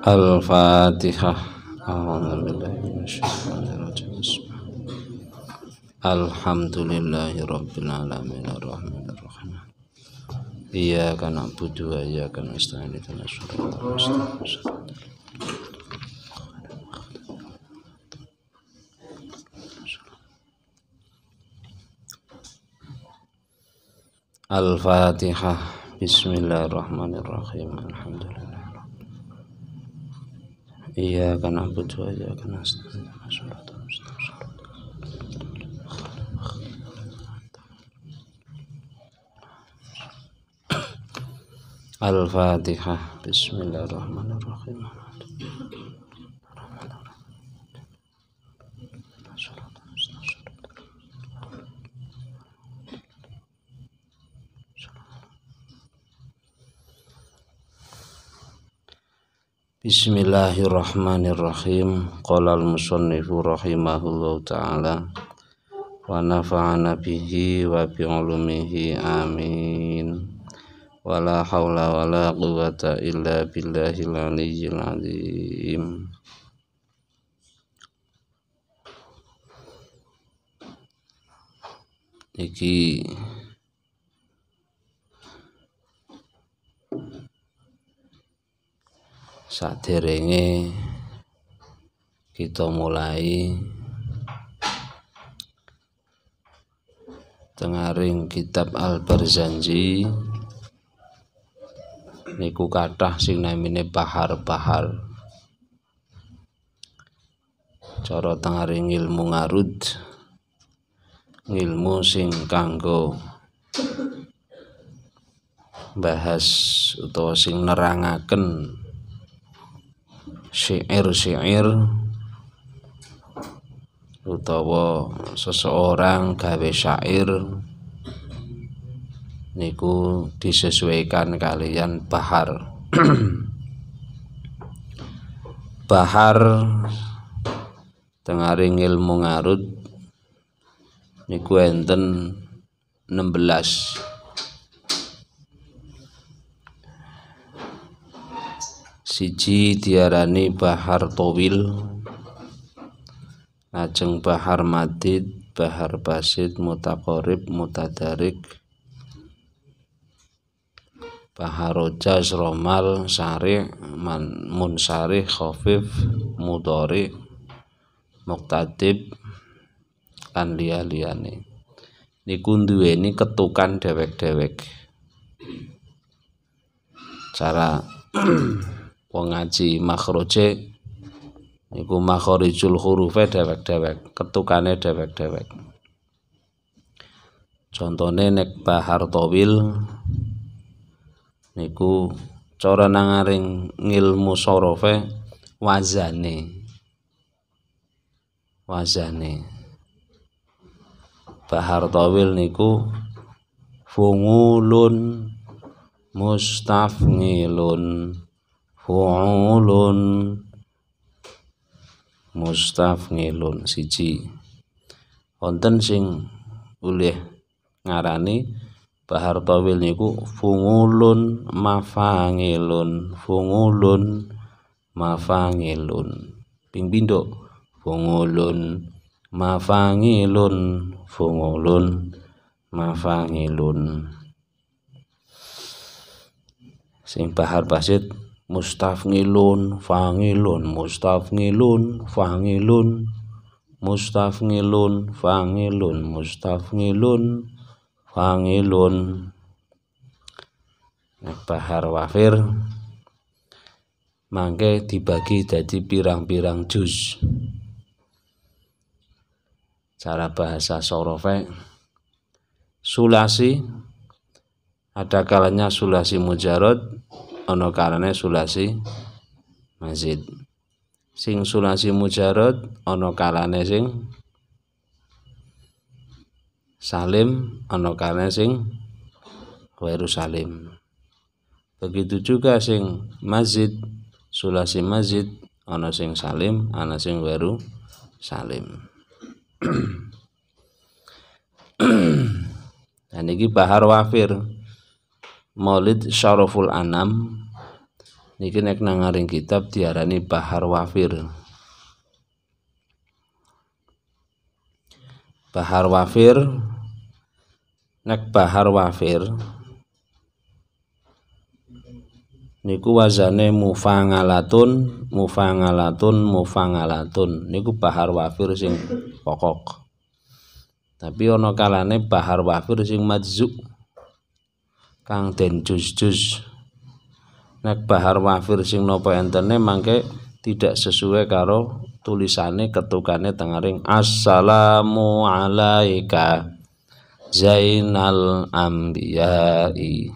Al-Fatihah Alhamdulillahirrabbilalamin Ar-Rahman Iyaka al Bismillahirrahmanirrahim Alhamdulillah iya karena aku aja karena surat Al-Fatihah Bismillahirrahmanirrahim Bismillahirrahmanirrahim. Qala al-musannifu taala wa nafa'ana bihi wa bi ulumihi amin. Wala haula wala quwata illa billahil aliyyil azim. Iki sadiringe kita mulai tengaring kitab al-barzanji niku kathah sing namine bahar-bahar cara tengaring ilmu ngarut ilmu sing kanggo bahas utawa sing nerangaken syair-syair utawa seseorang gawe syair niku disesuaikan kalian bahar bahar tengaring ilmu ngarut niku enten 16 siji diarani Bahar Towil lajeng Bahar Madid Bahar Basid Mutakorib Mutadarik Bahar Baharoja Romal, Sari Mun sari Khafif Mudori Muktadib Anlia Liani. liyane niku ini ketukan dewek-dewek cara wong ngaji niku iku makharijul hurufe dewek-dewek ketukane dewek-dewek contohnya nek bahar tawil, niku cara nangaring ngilmu sorofe wazane wazane bahar tawil niku fungulun mustaf ngilun fu'ulun mustafnilun siji wonten sing ulih ngarani bahar tawil niku fungulun mafangilun fungulun mafangilun ping pindho fungulun mafangilun fungulun mafangilun sing bahar basit Mustaf mustaf ngilun, ngilun, ngilun, ngilun, fangilun ngilun, fangilun ngilun, fangilun ngilun, fangilun ngilun. bahar wafir mangke dibagi jadi pirang-pirang jus. cara bahasa sorofe sulasi ada kalanya sulasi mujarot ono karane sulasi mazid sing sulasi mujarot ono karane sing salim ono karane sing wairu salim begitu juga sing mazid sulasi mazid ono sing salim ana sing salim dan ini bahar wafir Maulid Syaraful Anam niki nek nangaring kitab diarani Bahar Wafir Bahar Wafir nek Bahar Wafir niku wazane mufangalatun mufangalatun mufangalatun niku Bahar Wafir sing pokok tapi ono kalane Bahar Wafir sing majzu kang den jus jus nek bahar wafir sing nopo entene mangke tidak sesuai karo tulisane ketukane tengaring assalamu alaika zainal ambiyai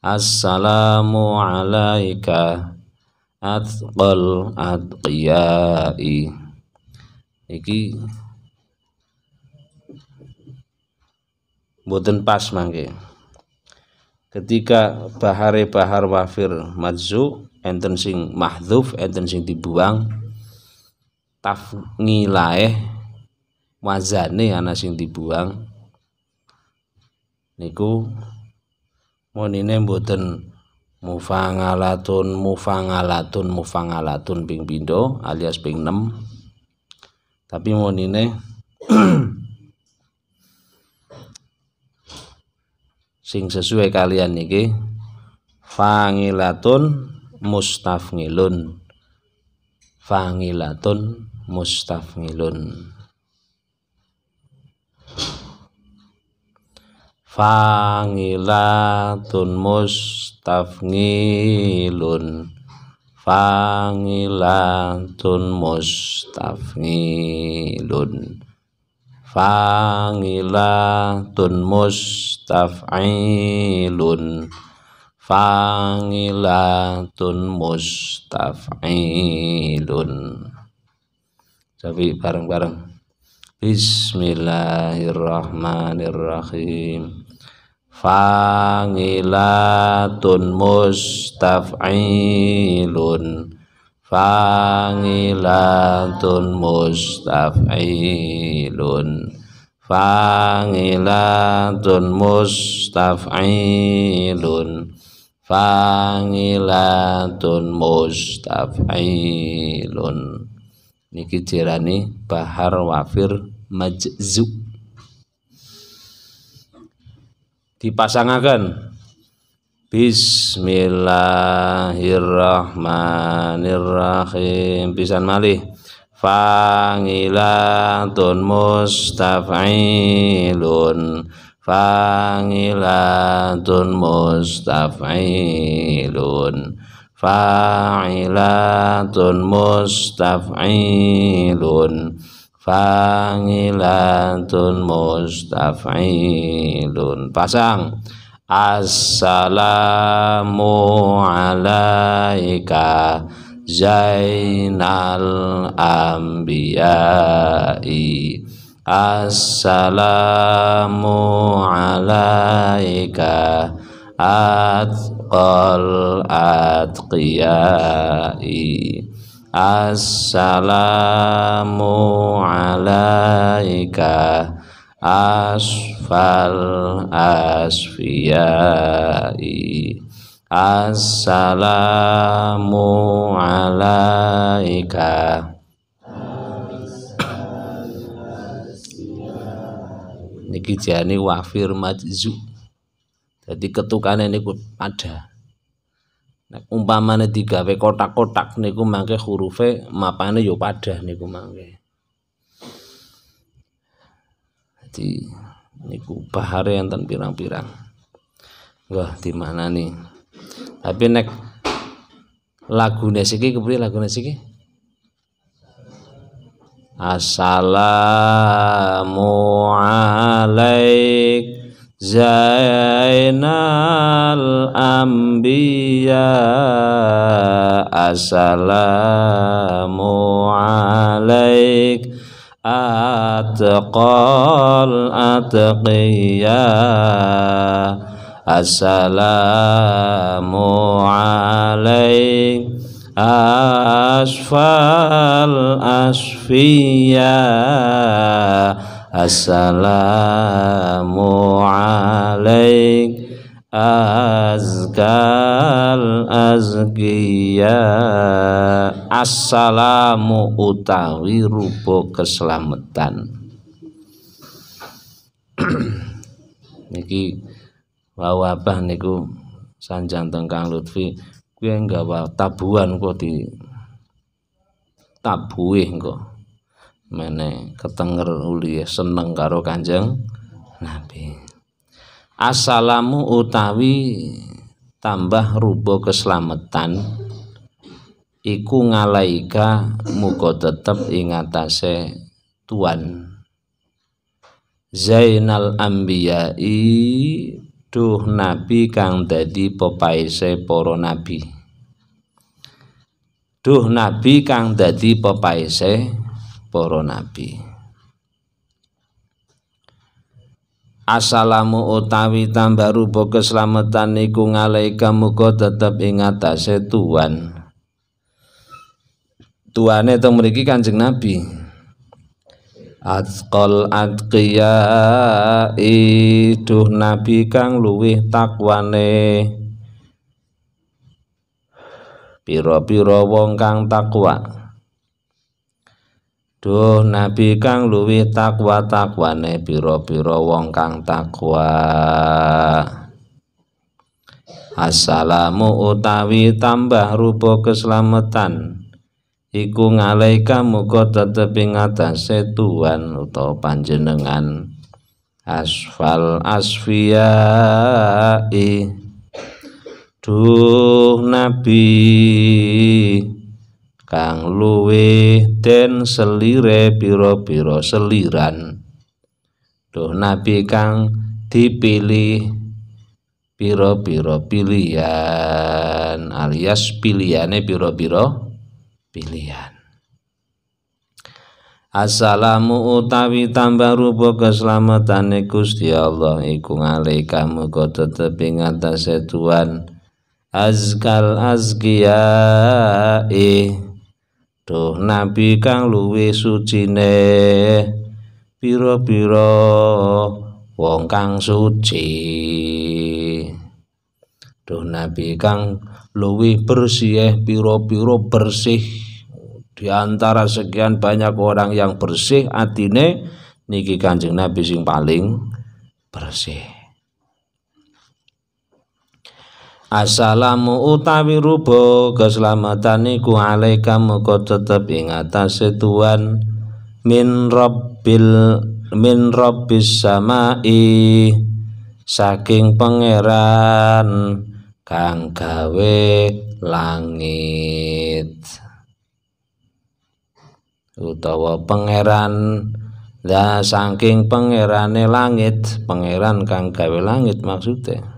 assalamu alaika atqal atqiya'i iki boten pas mangke ketika bahare bahar wafir madzu enten sing mahdhuf enten sing dibuang taf ngilaeh wazane ana sing dibuang niku monine mboten mufangalatun mufangalatun mufangalatun ping pindho alias ping 6 tapi monine sing sesuai kalian niki fangilatun mustafngilun fangilatun mustafngilun fangilatun mustafngilun fangilatun mustafngilun fangilatun mustaf'ilun fangilatun mustaf'ilun tapi bareng-bareng Bismillahirrahmanirrahim fangilatun mustaf'ilun fangilatun mustaf'ilun fangilatun mustaf'ilun fangilatun mustaf'ilun niki jerani bahar wafir majzu dipasangkan Bismillahirrahmanirrahim pisan malih fangilatun Mustafailun. fangilatun Tun fa'ilatun mustaf'ilun Tun mustaf'ilun pasang Assalamu alaika Zainal Ambiyai Assalamu alaika Atqal Atqiyai Assalamu alaika asfal asfiyai assalamu alaika niki jani wafir majzu jadi ketukane niku ada Nek umpamane digawe kotak-kotak niku mangke hurufe mapane yo padha niku mangke. di niku bahare enten pirang-pirang wah di mana nih tapi nek lagu nesiki kepri lagu nesiki Assalamu alaik Zainal Ambiya Assalamu أتقى الأتقيا السلام عليك أشفى الأشفياء السلام عليك Azgal azgiya assalamu utawi rupo keselamatan niki wawabah niku sanjang teng Kang Lutfi kuwi nggawa tabuan kok di tabuih kok mene ketenger uli seneng karo Kanjeng Nabi Assalamu utawi tambah rubo keselamatan iku ngalaika muga tetep ingatase tuan Zainal Ambiyai duh nabi kang dadi pepaise para nabi duh nabi kang dadi pepaise para nabi Assalamu utawi tambah rupa keselamatan iku ngalaika muga tetep ing atase Tuhan. Tuane teng mriki Kanjeng Nabi. Azqal adqiya iduh nabi kang luwih takwane. Piro-piro wong kang takwa. Duh nabi kang luwih takwa takwane biro-biro wong kang takwa. Assalamu utawi tambah rupa keselamatan. Iku ngalaika muga tetep ing atase Tuhan utawa panjenengan. Asfal asfiyai. Duh nabi kang luwe den selire piro-piro seliran duh nabi kang dipilih piro-piro pilihan alias pilihane piro-piro pilihan Assalamu utawi tambah rupa keselamatan Gusti Allah iku kamu kamu tetep ing ngatas Tuhan azkal e Duh nabi kang suci sucine Biro-biro wong kang suci Duh nabi kang luwi bersih Biro-biro bersih di antara sekian banyak orang yang bersih atine niki Kanjeng Nabi sing paling bersih Assalamu utawi rubo keselamatan iku alaika muka tetep ing atase Tuhan min rabbil min rabbis samai saking pangeran kang gawe langit utawa pangeran dan saking pangerane langit pangeran kang gawe langit maksudnya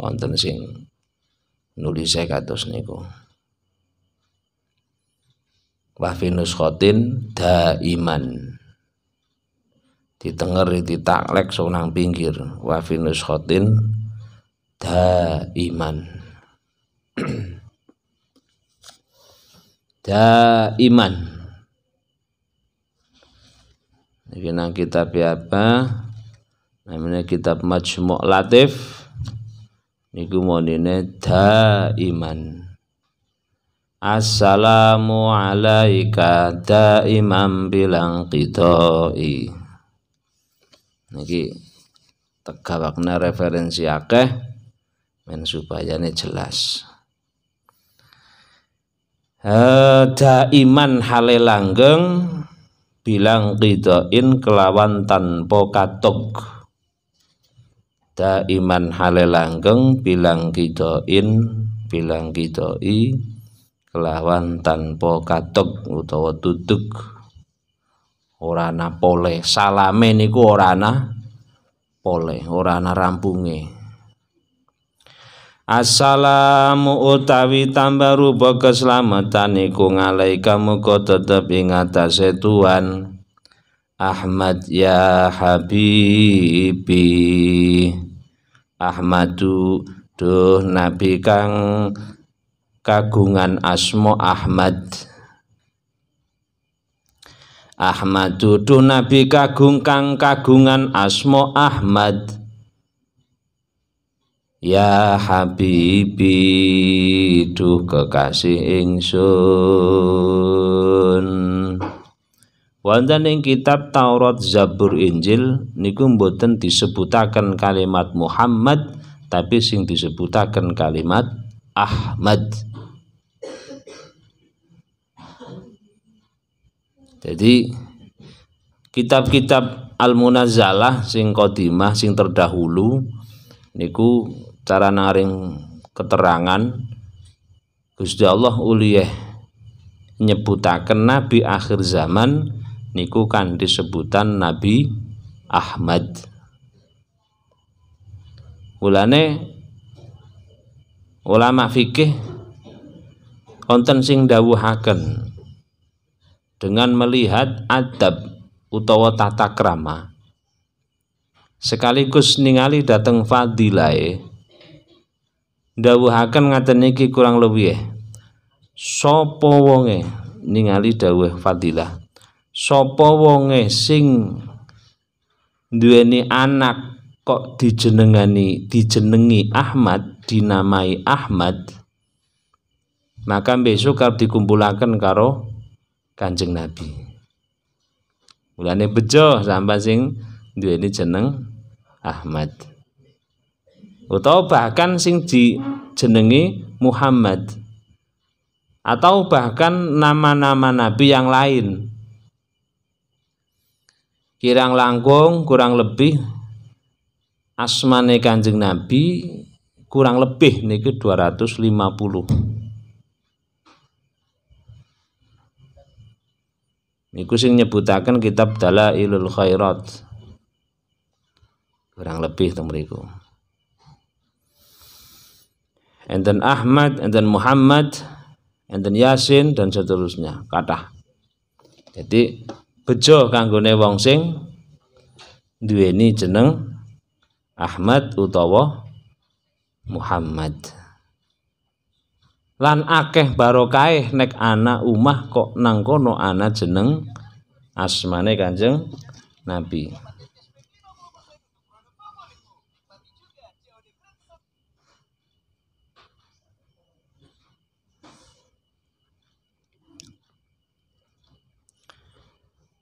konten sing saya e katus niku wafinus khotin iman daiman ditenger taklek sonang pinggir wafinus khotin iman daiman daiman ini nang kitab apa namanya kitab majmuk latif niku monine iman. Assalamu alaika imam bilang qidoi niki tegawakna referensi akeh men supaya ini jelas eh, daiman iman Halelanggeng bilang in kelawan tanpa katuk da Halelanggeng bilang kidoin bilang kidoi kelawan tanpa katuk utawa tutuk Orana pole salame niku Orana pole Orana rampunge Assalamu utawi tambah rupa keselamatan iku ngalaika muga tetep ing atase Tuhan Ahmad ya Habibi Ahmadu duh Nabi kang kagungan asmo Ahmad Ahmadu duh Nabi kagung kang kagungan asmo Ahmad Ya Habibi duh kekasih ingsun Wonten ing kitab Taurat, Zabur, Injil niku mboten disebutaken kalimat Muhammad tapi sing disebutaken kalimat Ahmad. Jadi kitab-kitab Al-Munazzalah sing kodimah sing terdahulu niku cara naring keterangan Gusti Allah uliyah nyebutaken nabi akhir zaman niku kan disebutan Nabi Ahmad Mulane ulama fikih wonten sing dawuhaken dengan melihat adab utawa tata krama sekaligus ningali dateng fadilae dawuhaken ngaten iki kurang lebih sapa wonge ningali dawuh fadilah sapa wonge sing duweni anak kok dijenengani dijenengi Ahmad dinamai Ahmad maka besok kalau dikumpulakan karo kanjeng Nabi mulane bejo sampai sing duweni jeneng Ahmad atau bahkan sing dijenengi Muhammad atau bahkan nama-nama nabi yang lain kirang langkung kurang lebih asmane Kanjeng Nabi kurang lebih niki 250 niku sing nyebutaken kitab Dalailul Khairat kurang lebih to mriku enten Ahmad enten Muhammad enten Yasin dan seterusnya kata jadi bejo kanggone wong sing duweni jeneng Ahmad utawa Muhammad lan akeh barokah nek ana umah kok nang kono ana jeneng asmane Kanjeng Nabi.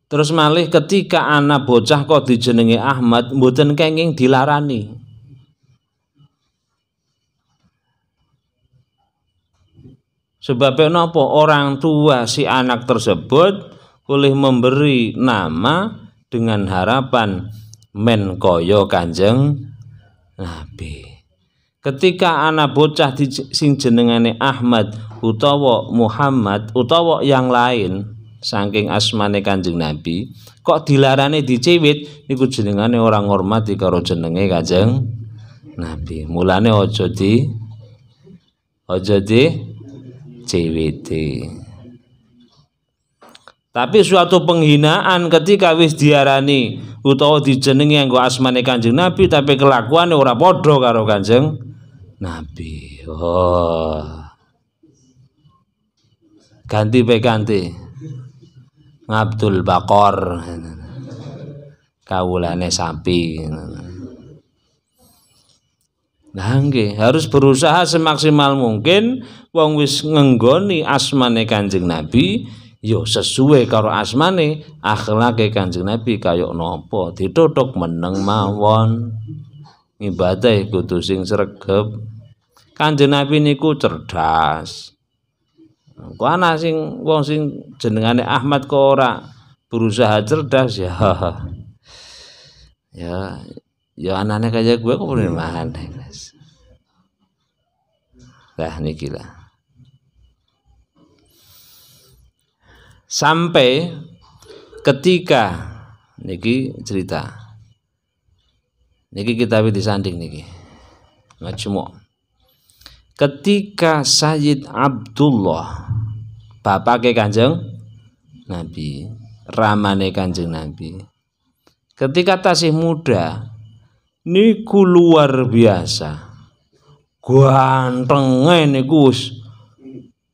Terus malih ketika anak bocah kok dijenengi Ahmad mboten kenging dilarani. Sebab nopo orang tua si anak tersebut boleh memberi nama dengan harapan menkoyo kanjeng Nabi. Ketika anak bocah di, sing jenengane Ahmad utawa Muhammad utawa yang lain saking asmane Kanjeng Nabi kok dilarane dicewit niku jenengane orang hormati karo jenenge Kanjeng Nabi. Mulane ojo di ojo di cewiti. Tapi suatu penghinaan ketika wis diarani utawa dijenengi anggo asmane Kanjeng Nabi tapi kelakuane ora padha karo Kanjeng Nabi. Oh. Ganti pe ganti ngabdul bakor kaulane sapi Nah, harus berusaha semaksimal mungkin wong wis ngenggoni asmane Kanjeng Nabi yo ya sesuai karo asmane akhlake Kanjeng Nabi kaya nopo, ditutuk meneng mawon ibadah kudu sing sregep Kanjeng Nabi niku cerdas Engko anak sing wong sing jenengane Ahmad kok ora berusaha cerdas ya. ya, ya anaknya kaya gue kok bener maneh, Mas. Lah niki lah. Sampai ketika niki cerita. Niki kita disanding niki. Majmu' ketika Sayyid Abdullah bapake Kanjeng Nabi ramane Kanjeng Nabi ketika tasih muda niku luar biasa gantenge niku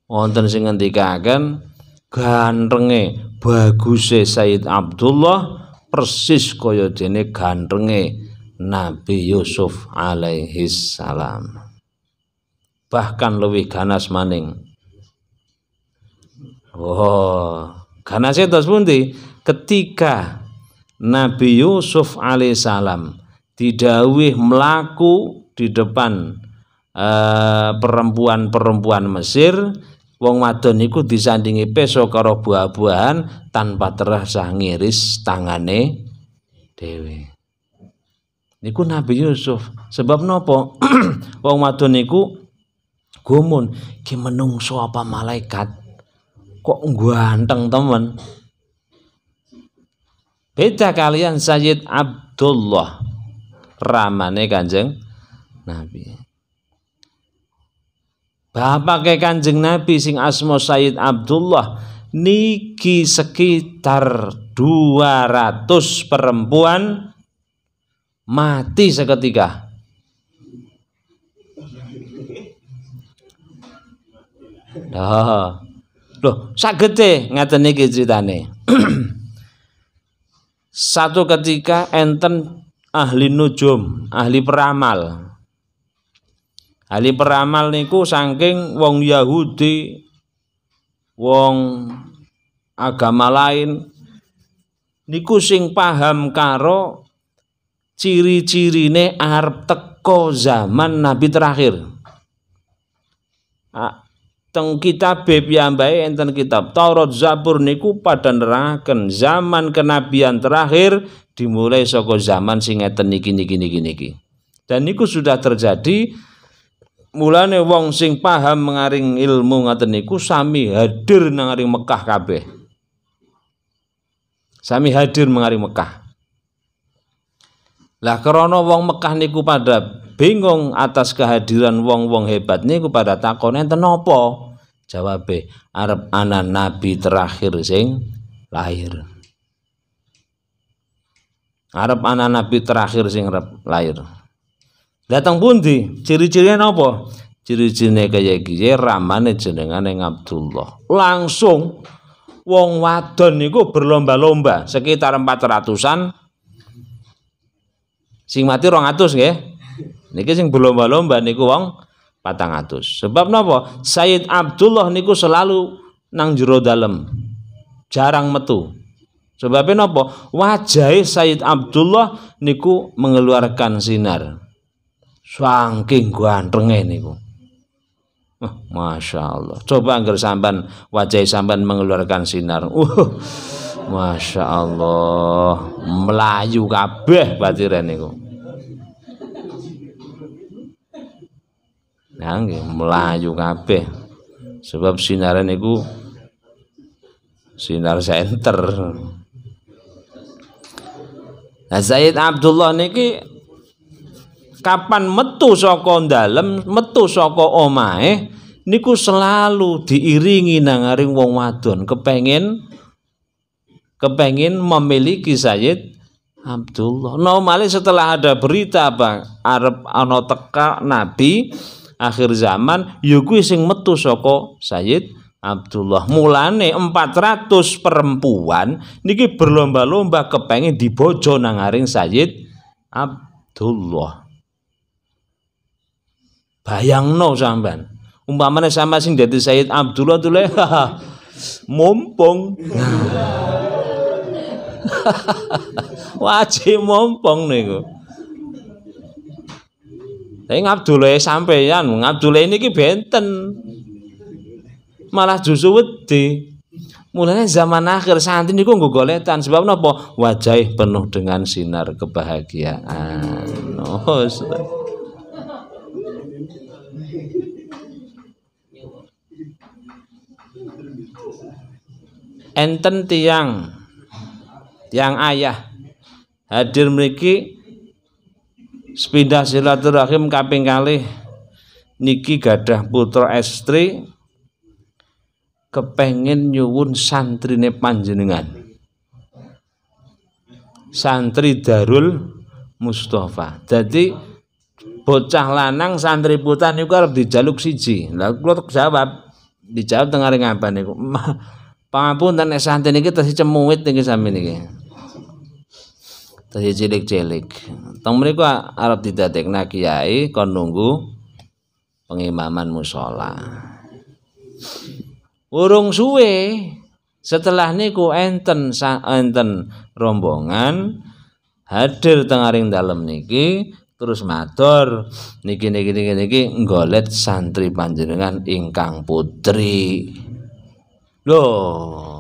wonten sing ngendikaken gantenge baguse Sayyid Abdullah persis kaya dene gantenge Nabi Yusuf alaihi salam bahkan lebih ganas maning Oh, ganasnya terus pundi ketika Nabi Yusuf alaihissalam didawih melaku di depan eh, perempuan-perempuan Mesir wong wadon itu disandingi peso karo buah-buahan tanpa terasa ngiris tangane dewi niku Nabi Yusuf sebab nopo wong wadon niku gumun ki menungso apa malaikat kok ganteng temen beda kalian Sayyid Abdullah ramane kanjeng Nabi Bapak ke kanjeng Nabi sing asmo Sayyid Abdullah niki sekitar 200 perempuan mati seketika Lah. Loh, sagete ngaten iki critane. Satu ketika enten ahli nujum, ahli peramal. Ahli peramal niku saking wong Yahudi, wong agama lain niku sing paham karo ciri-cirine arep teko zaman nabi terakhir. Ah, teng kitabe piyambae enten kitab Taurat Zabur niku pada nerangaken zaman kenabian terakhir dimulai soko zaman sing niki niki niki niki. Dan niku sudah terjadi mulane wong sing paham mengaring ilmu ngaten niku sami hadir nangaring Mekah kabeh. Sami hadir mengaring Mekah. Lah kerono wong Mekah niku pada bingung atas kehadiran wong-wong hebat niku pada takon enten napa? e arep ana nabi terakhir sing lahir. Arep ana nabi terakhir sing lahir. Datang pundi? Ciri-cirinya napa? Ciri-cirine kaya iki ramane jenengane Abdullah. Langsung wong wadon niku berlomba-lomba sekitar 400-an. Sing mati 200 nggih. Niki sing berlomba-lomba niku wong 400. Sebab napa? Sayyid Abdullah niku selalu nang jero dalam, Jarang metu. Sebabnya napa? wajah Sayyid Abdullah niku mengeluarkan sinar. Saking gantenge niku. Masya Allah. Coba anggar sampan, wajah sampan mengeluarkan sinar. Uh, Masya Allah. Melayu kabeh batiran niku. ya melayu mlayu sebab sinar niku sinar center Nah Zaid Abdullah niki kapan metu saka dalam, metu saka omae niku selalu diiringi nangaring wong wadon kepengen kepengen memiliki Zaid Abdullah. Nah, setelah ada berita Bang Arab Anotekar teka Nabi akhir zaman ya sing metu soko Sayyid Abdullah. Mulane 400 perempuan niki berlomba-lomba kepengin dibojo nang nangaring Sayyid Abdullah. Bayangno sampean. Umpamane sama sing jadi Sayyid Abdullah leh mumpung. Wajib mumpung niku. Tapi Abdullah sampeyan, Abdullah ini ki benten. Malah justru wedi. Mulanya zaman akhir saat ini gue goletan sebab nopo Wajah penuh dengan sinar kebahagiaan. Oh, Enten tiang tiang ayah hadir memiliki sepindah silaturahim kaping kali, niki gadah putra estri kepengen nyuwun santrine panjenengan santri Darul Mustafa jadi bocah lanang santri putra niku harus dijaluk siji lha kula jawab dijawab tengah ring apa niku pangapunten nek santri niki tesih cemuwit niki sami niki dari cilik-cilik tong mereka Arab tidak tekna kiai kon nunggu pengimaman musola urung suwe setelah niku enten enten rombongan hadir tengaring dalem niki terus mador niki niki niki niki golet santri panjenengan ingkang putri loh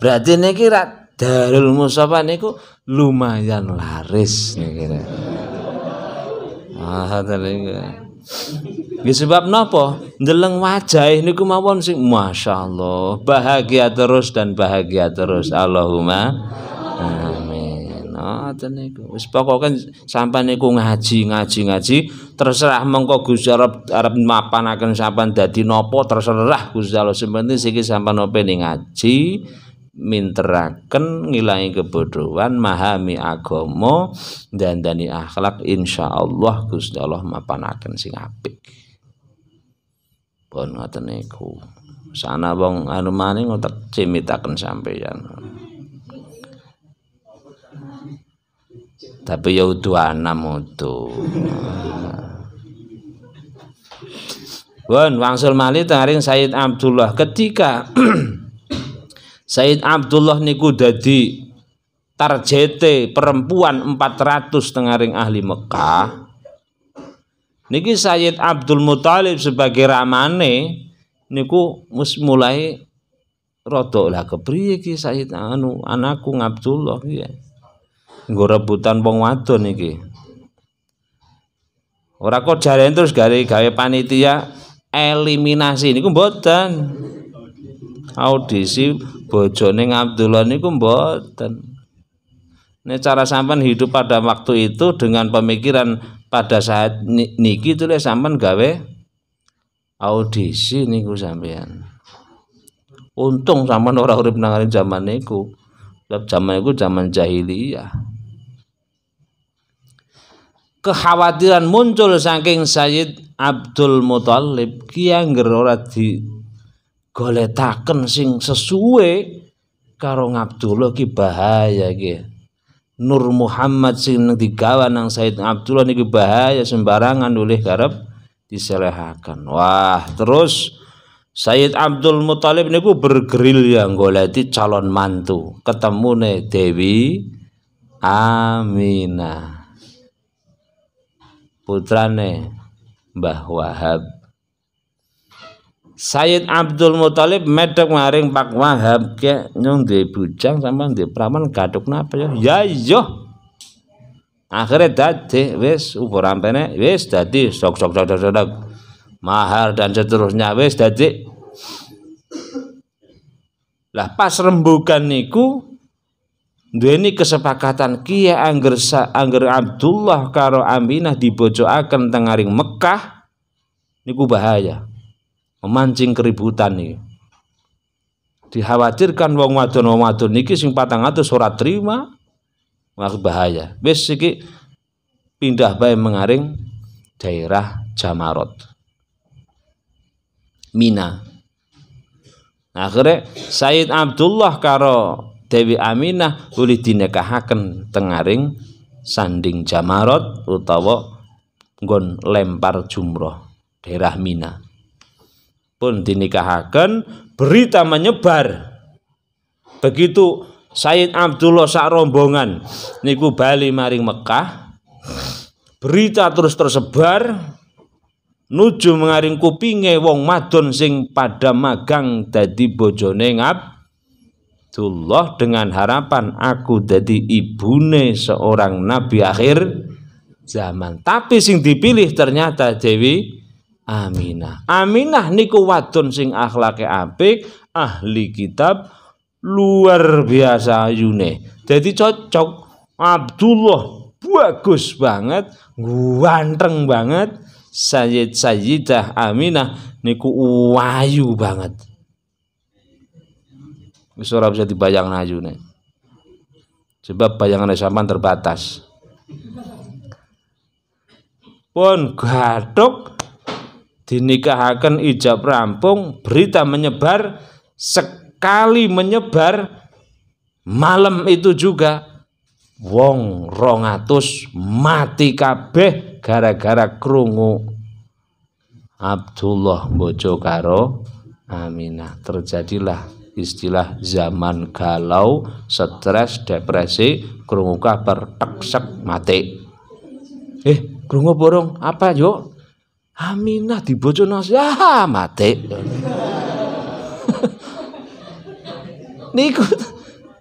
berarti niki rak Darul Mustafa niku lumayan laris niki. Ah, tenenge. sebab napa? Ndeleng wajah ini mawon sing Masya Allah Bahagia terus dan bahagia terus Allahumma Amin oh, Wis pokoknya sampai niku ngaji ngaji ngaji terserah mengko Gus Arab Arab mapan akan sampan dadi nopo terserah Gus Allah sebenarnya sih sampan nopo ini ngaji minteraken ngilangi kebodohan mahami agomo dan dani akhlak insya Allah Gusti Allah mapanaken sing apik pun ngoten sana wong anu maning ngotak cimitaken sampeyan tapi ya uduana mutu Bon, Wangsul Mali Taring Said Abdullah ketika Said Abdullah niku dadi tarjete perempuan 400 tengaring ahli Mekah niki Sayyid Abdul Muthalib sebagai ramane niku mus mulai rada lah kepriye iki Sayyid anu anakku Abdullah iki. nggo rebutan wong wadon iki ora kok jaren terus gawe gawe panitia eliminasi niku mboten audisi bojone Abdullah niku mboten. Ini cara sampean hidup pada waktu itu dengan pemikiran pada saat niki tulis sampean gawe audisi niku sampean. Untung sampean ora urip nang zaman niku. Sebab zaman niku zaman jahiliyah. Kekhawatiran muncul saking Sayyid Abdul Muthalib ki ora di goletaken sing sesuai karo Abdullah ki bahaya ki. Nur Muhammad sing nang digawa nang Said Abdullah niki bahaya sembarangan oleh karep diselehakan. Wah, terus Said Abdul Muthalib niku bergeril yang goleti calon mantu. ketemu nih Dewi Aminah. Putrane Mbah Wahab. Sayyid Abdul Muthalib medek maring Pak Wahab ke nyung di bujang sama di praman gaduk napa ya ya yo iya. akhirnya dadi wis ubur ampene wis dadi sok sok sok sok, sok. mahar dan seterusnya wis dadi lah pas rembukan niku ini kesepakatan kia angger angger Abdullah karo Aminah akan tengaring Mekah niku bahaya memancing keributan nih dikhawatirkan wong wadon wong wadon niki sing patang atau surat terima maka bahaya wis iki pindah bae mengaring daerah Jamarot Mina akhirnya Said Abdullah karo Dewi Aminah boleh dinikahaken tengaring sanding Jamarot utawa nggon lempar jumroh daerah Mina pun dinikahkan berita menyebar begitu Said Abdullah sak rombongan niku bali maring Mekah berita terus tersebar nuju mengaring kupinge wong madon sing pada magang dadi bojone Abdullah dengan harapan aku dadi ibune seorang nabi akhir zaman tapi sing dipilih ternyata Dewi Aminah. Aminah niku wadon sing akhlake apik, ahli kitab luar biasa ayune. Jadi cocok Abdullah bagus banget, ganteng banget. Sayyid Sayyidah Aminah niku wayu banget. Wis ora bisa dibayang ayune. Sebab bayangan sampean terbatas. Pun gadok dinikahaken ijab rampung berita menyebar sekali menyebar malam itu juga wong rongatus mati kabeh gara-gara krungu Abdullah Bojokaro Aminah terjadilah istilah zaman galau stres depresi krungu kabar teksek mati eh krungu borong apa yuk Aminah di Bojonegoro ah mati niku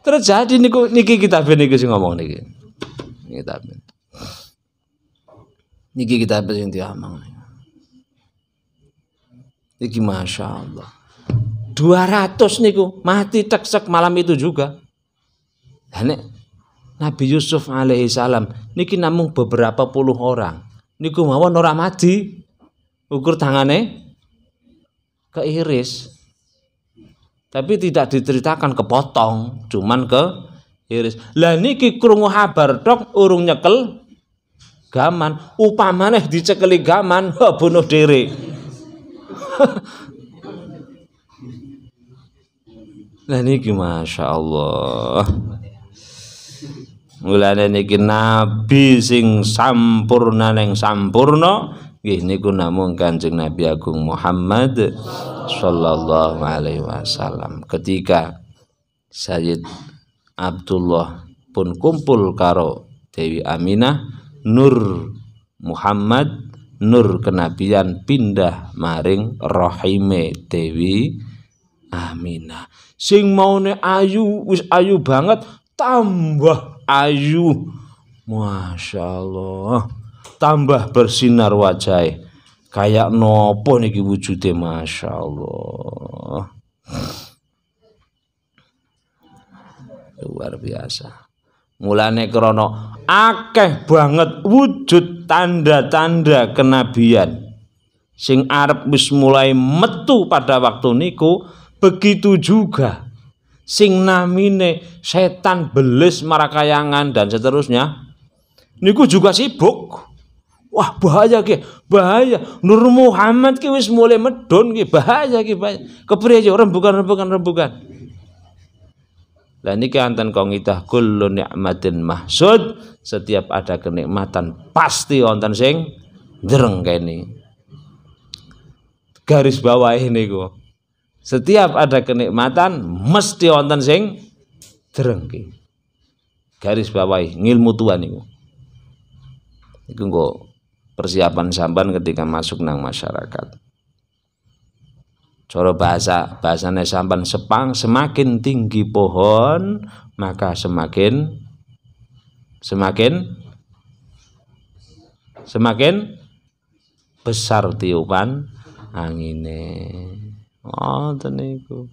terjadi niku niki kita niku sing ngomong niki kita niki kita sing diomong niki masya Allah dua ratus niku mati teksek malam itu juga Nek Nabi Yusuf alaihi salam niki namung beberapa puluh orang niku mawon ora mati ukur tangannya keiris tapi tidak diceritakan kepotong cuman ke iris lah niki krungu habar dok urung nyekel gaman upamane dicekeli gaman bunuh diri lah niki masya Allah mulane niki nabi sing sampurna neng sampurno. Gih niku namung Kanjeng Nabi Agung Muhammad sallallahu alaihi wasallam. Ketika Sayyid Abdullah pun kumpul karo Dewi Aminah Nur Muhammad Nur kenabian pindah maring rohime Dewi Aminah. Sing mau maune ayu wis ayu banget tambah ayu. Masya Allah tambah bersinar wajah kayak nopo niki wujudnya Masya Allah luar biasa mulane krono akeh banget wujud tanda-tanda kenabian sing arep wis mulai metu pada waktu niku begitu juga sing namine setan belis marakayangan dan seterusnya niku juga sibuk Wah bahaya ki, bahaya. Nur Muhammad ki wis mulai medon ki, bahaya ki bahaya. Kepriye yo rembukan rembukan rembukan. Lah niki anten kongitah kullu nikmatin mahsud, setiap ada kenikmatan pasti wonten sing jereng ini Garis bawah ini ku Setiap ada kenikmatan mesti wonten sing jereng ki. Garis bawah ngilmu Tuhan niku. Iku nggo persiapan sampan ketika masuk nang masyarakat coro bahasa bahasanya sampan sepang semakin tinggi pohon maka semakin semakin semakin besar tiupan anginnya. oh teniku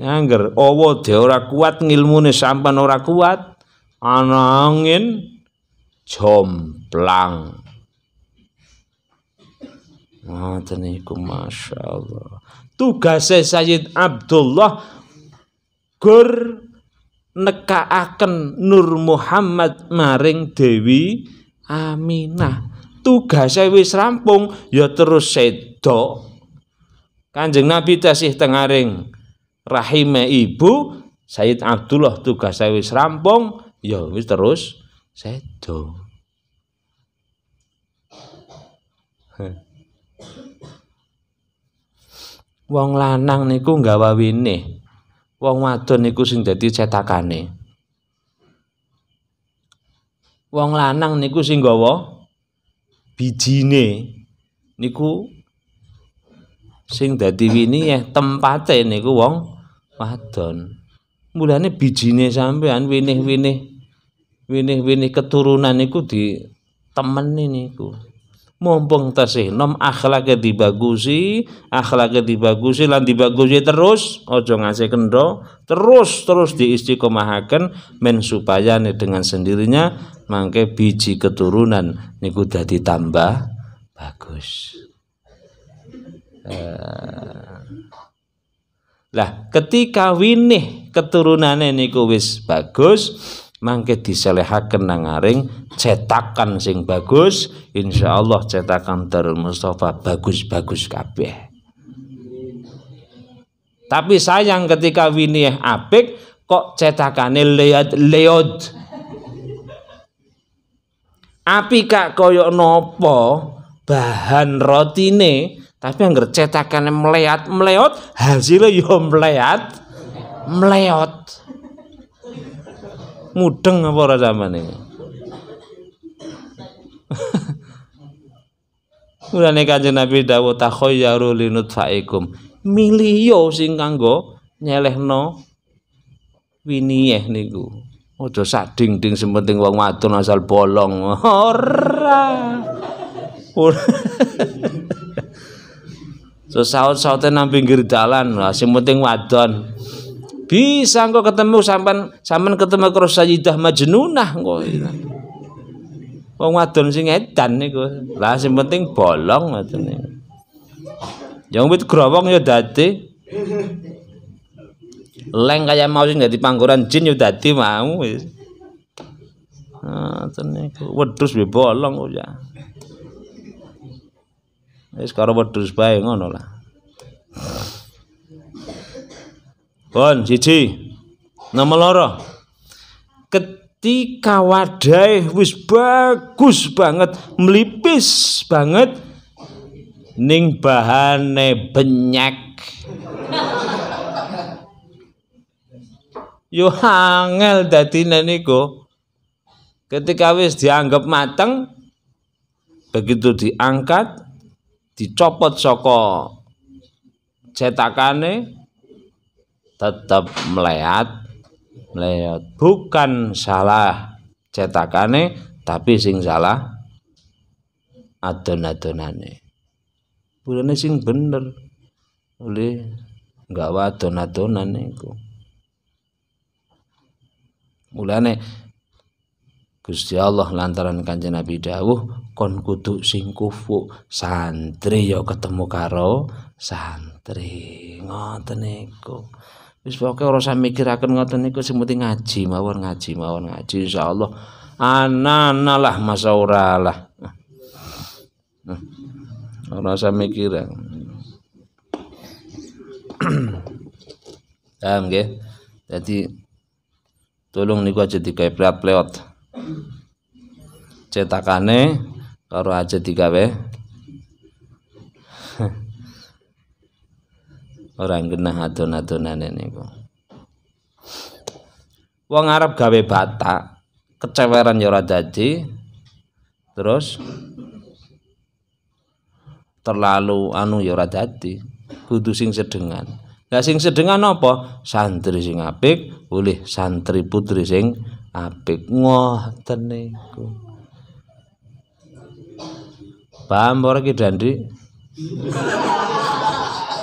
Angger owo de ora kuat ngilmune sampan ora kuat ana angin jomplang Ngoten niku masyaallah. Tugase Sayyid Abdullah gur nekaaken Nur Muhammad maring Dewi Aminah. Tugase wis rampung ya terus sedo. Kanjeng Nabi tasih tengaring rahime ibu Sayyid Abdullah tugas saya wis rampung ya wis terus sedo. Hmm. Wong lanang niku gawawine. Wong wadon niku sing dadi cetakane. Wong lanang niku sing gawa bijine niku sing dadi winih eh tempate niku wong wadon. Mulane bijine sampean winih-winih winih-winih keturunan niku di niku. mumpung tasih nom akhlaknya dibagusi akhlaknya dibagusi lan dibagusi terus ojo ngasih kendo terus terus diistiqomahkan men supaya nih dengan sendirinya mangke biji keturunan niku udah ditambah bagus eh, lah ketika winih keturunannya niku wis bagus mangke diselehaken nang aring cetakan sing bagus insyaallah cetakan Darul Mustafa bagus-bagus kabeh tapi sayang ketika wini apik kok cetakane leot leot api kak koyok nopo bahan roti rotine tapi yang cetakannya meleat meleot hasilnya yo ya meleat meleot mudeng apa ora zamane. Mulane Kanjeng Nabi dawuh takhayyaru linutfaikum. Miliyo sing kanggo nyelehno winiyeh niku. Aja sak ding-ding sempeting wong wadon asal bolong. so Sesaut-saute nang pinggir dalan, sing penting wadon. Bisa engkau ketemu sampan sampan ketemu karo Sayyidah Majnunah engkau. Wong wadon sing edan niku. Lah sing penting bolong ngoten niku. Yang wit growong ya dadi. Leng kaya mau sing dadi pangguran jin ya dadi mau wis. Nah, niku wedhus bolong kok ya. Wis karo wedhus bae ngono lah. Bon, siji. Nomor loro. Ketika wadai wis bagus banget, melipis banget ning bahane benyek. Yo angel dadine niku. Ketika wis dianggap mateng, begitu diangkat dicopot saka cetakane tetap meleat meleot bukan salah cetakane tapi sing salah adon-adonane bulane sing bener oleh nggak adon-adonan niku mulane Gusti Allah lantaran Kanjeng Nabi dawuh kon kudu sing kufu santri ya ketemu karo santri ngoten niku wis pokoke ora usah mikiraken ngoten niku sing penting ngaji mawon ngaji mawon ngaji insyaallah anana lah masa ora lah ora usah mikir paham nggih dadi tolong niku aja digawe pleot-pleot cetakane karo aja digawe orang genah adon-adonan ini bu. Wong Arab gawe bata, keceweran yo ora dadi. Terus terlalu anu yo ora dadi. Kudu sing sedengan. Lah sing sedengan apa? Santri sing apik, boleh santri putri sing apik. Ngoten niku. Paham ora ki Dandi?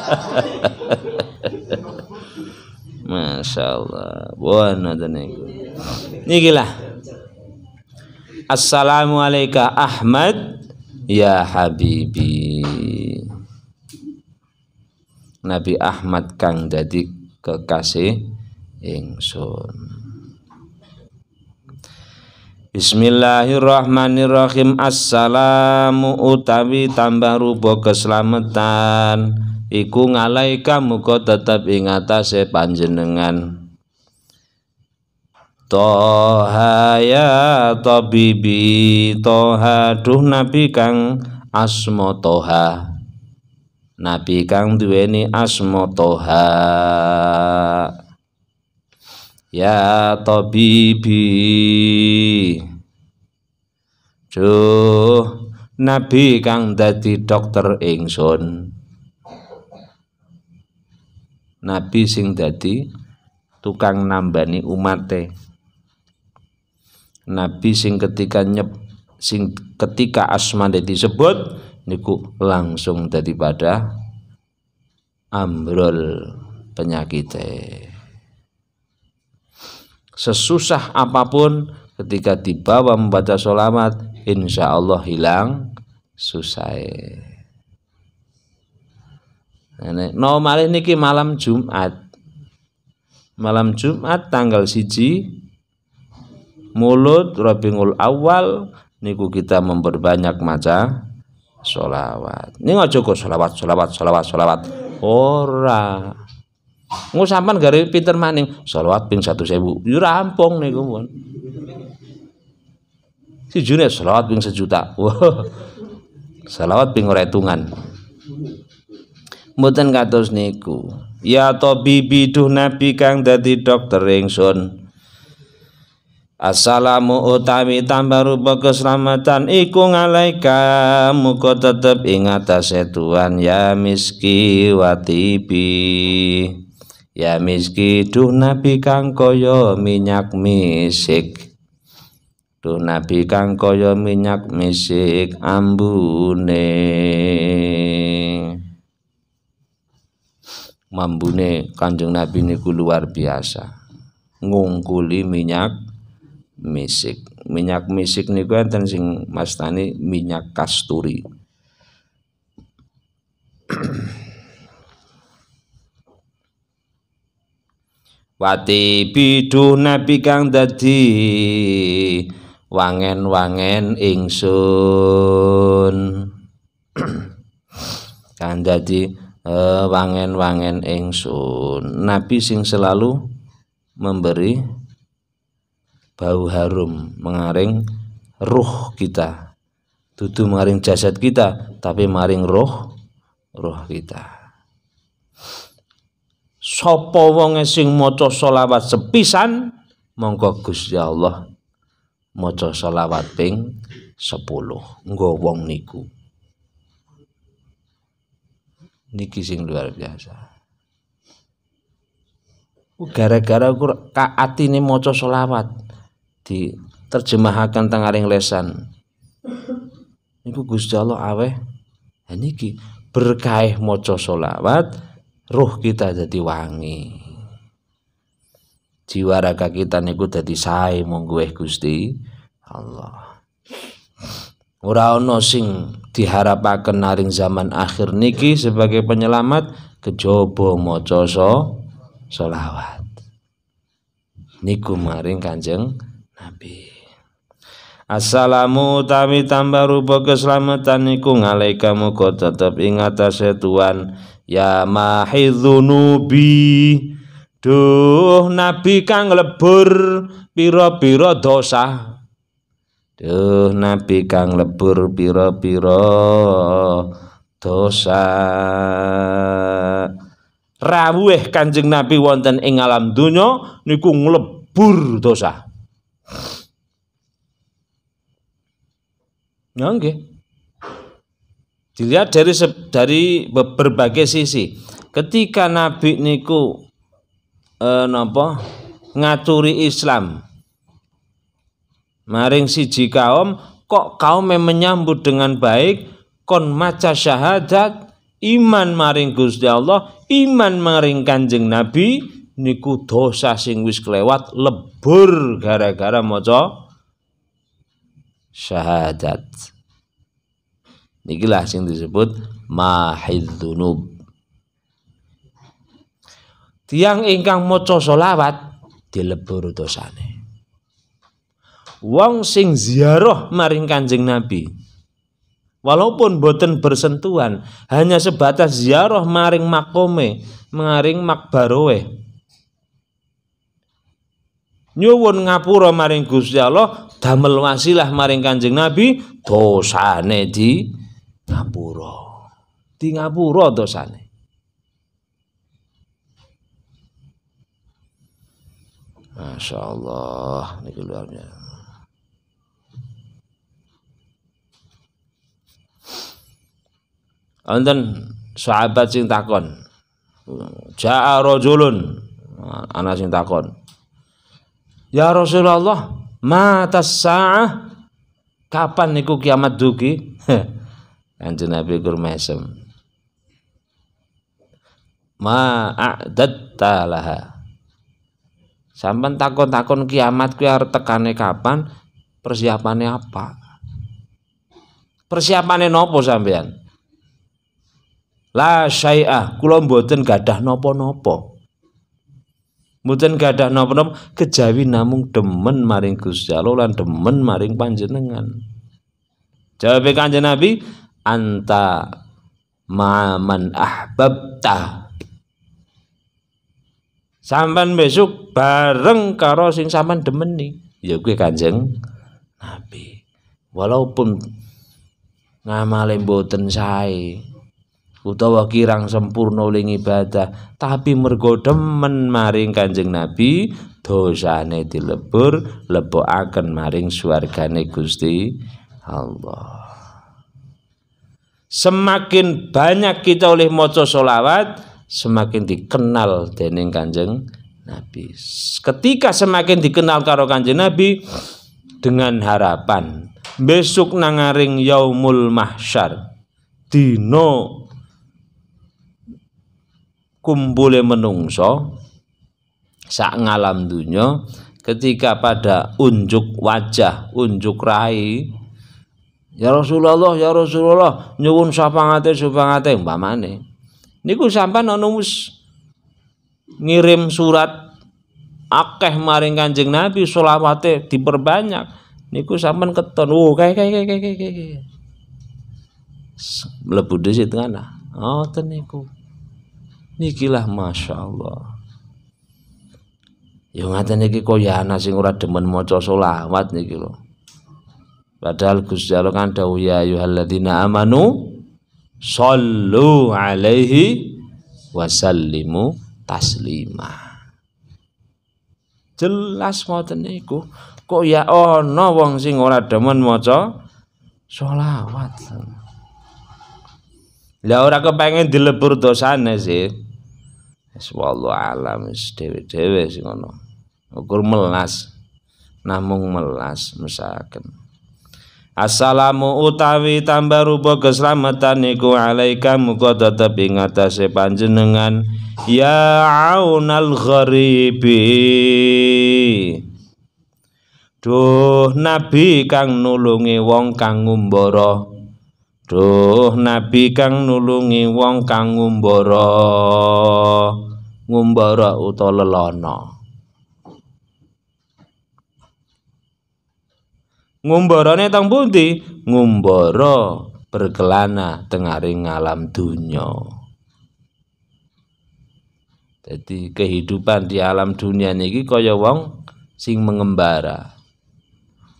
Masya Allah. Buana ini gila. Assalamualaikum Ahmad ya Habibi. Nabi Ahmad kang jadi kekasih ingsun. Bismillahirrahmanirrahim Assalamu utawi tambah rupa keselamatan iku ngalaika muka tetep ing atase panjenengan Toha ya tabibi Toha duh nabi kang asmo Toha Nabi kang duweni asmo Toha Ya tabibi Duh nabi kang dadi dokter ingsun nabi sing dadi tukang nambani umate nabi sing ketika nyep sing ketika asma asmane disebut niku langsung dadi pada ambrol penyakite sesusah apapun ketika dibawa membaca sholawat insya Allah hilang susah malih niki malam Jumat. Malam Jumat tanggal siji mulut Rabiul Awal niku kita memperbanyak maca solawat. Nih nggak cukup solawat, solawat, solawat, solawat. Ora. Ngu gari Peter maning solawat ping satu sebu, Yu nih niku Si Junet solawat ping sejuta. Wah. Wow. Salawat ping retungan. hitungan mboten katus niku ya bibi duh nabi kang dadi dokter ingsun Assalamu utawi tambah rupa keselamatan iku ngalaika muka tetep ingat atase Tuhan ya miski watibi ya miski duh nabi kang koyo minyak misik duh nabi kang koyo minyak misik ambune mambune Kanjeng Nabi niku luar biasa. Ngungkuli minyak misik. Minyak misik niku enten sing tani minyak kasturi. Wati bidu nabi kang dadi wangen-wangen ingsun. kang dadi Eh, wangen-wangen ingsun nabi sing selalu memberi bau harum mengaring ruh kita dudu maring jasad kita tapi maring ruh, ruh kita Sopo wonge sing maca selawat sepisan mongko Gusti Allah maca selawat ping 10 nggo wong niku niki sing luar biasa gara-gara kaat ini moco solawat di diterjemahkan tengaring lesan niku gus jalo aweh niki berkah moco solawat ruh kita jadi wangi jiwa raga kita niku jadi sae munggueh Gusti Allah ora ana sing diharapaken naring zaman akhir niki sebagai penyelamat kejaba maca selawat niku maring Kanjeng Nabi Assalamu tami tambah rupa keselamatan niku ngalaika muga tetep ing atase Tuhan ya mahidzunubi duh nabi kang lebur piro piro dosa Duh nabi kang lebur piro-piro dosa. Rawuh Kanjeng Nabi wonten ing alam donya niku nglebur dosa. Ya nggih. Dilihat dari dari berbagai sisi. Ketika Nabi niku eh, nopo ngaturi Islam, maring siji kaum kok kaum menyambut dengan baik kon maca syahadat iman maring Gusti Allah iman maring Kanjeng Nabi niku dosa sing wis kelewat lebur gara-gara maca syahadat nikilah sing disebut mahidzunub tiang ingkang maca selawat dilebur dosane wong sing ziarah maring Kanjeng Nabi. Walaupun boten bersentuhan, hanya sebatas ziarah maring makome, maring makbarowe. Nyuwun ngapura maring Gusti Allah, damel wasilah maring Kanjeng Nabi, dosane di ngapura. Di ngapura dosane. Masya Allah, ini keluarnya wonten sahabat sing takon jaa rajulun ana sing takon ya Rasulullah mata sa'ah kapan niku kiamat dugi kanjeng Nabi Ma a'dadta laha Sampan takon-takon kiamat kuwi arep tekane kapan persiapane apa persiapane nopo sampean La syai'ah kula mboten gadah napa-napa. Mboten gadah napa-napa kejawi namung demen maring Gusti Allah lan demen maring panjenengan. Jawab Kanjeng Nabi, anta ma'aman ahbabta. Sampan besok bareng karo sing sampan demeni. Ya kuwi Kanjeng Nabi. Walaupun ngamale mboten sae, utawa kirang sempurna ling ibadah tapi mergo demen maring Kanjeng Nabi dosane dilebur lebokaken maring swargane Gusti Allah semakin banyak kita oleh maca solawat semakin dikenal dening Kanjeng Nabi ketika semakin dikenal karo Kanjeng Nabi dengan harapan besok nangaring yaumul mahsyar dino kumpule menungso sak ngalam dunyo. ketika pada unjuk wajah unjuk rai ya Rasulullah ya Rasulullah nyuwun sapangate sapangate umpamane niku sampean ana ngirim surat akeh maring Kanjeng Nabi selawate diperbanyak niku sampean keton oh, kayak kae kae kae kae kae mlebu dhisik tengah oh teniku nikilah masya Allah yang ngata niki ya sing ora demen maca selawat niki lho padahal Gusti Allah kan dawuh ya ayyuhalladzina amanu sallu alaihi wasallimu taslima jelas ngoten niku kok ya ana wong sing ora demen maca selawat lah ora kepengen dilebur dosane sih Wis alam wis dhewe-dhewe sing ngono. Ukur melas. Namung melas mesaken. Assalamu utawi tambah rupa keselamatan iku alaika muga tetep ing atase panjenengan ya aunal gharibi Duh nabi kang nulungi wong kang ngumbara Duh nabi kang nulungi wong kang ngumbara ngumbara utawa lelana ngumbarane tang pundi ngumbara berkelana tengaring alam dunya jadi kehidupan di alam dunia niki kaya wong sing mengembara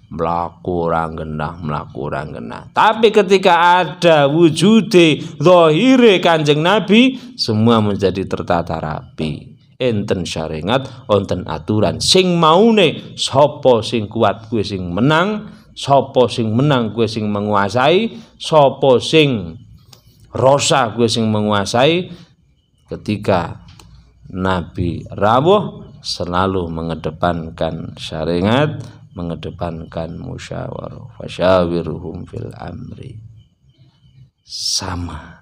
melaku orang genah melaku orang genah tapi ketika ada wujude zohire kanjeng nabi semua menjadi tertata rapi enten syariat enten aturan sing maune sopo sing kuat kue sing menang sopo sing menang kue sing menguasai sopo sing rosa kue sing menguasai ketika nabi rawuh selalu mengedepankan syariat mengedepankan musyawarah fasyawirhum fil amri sama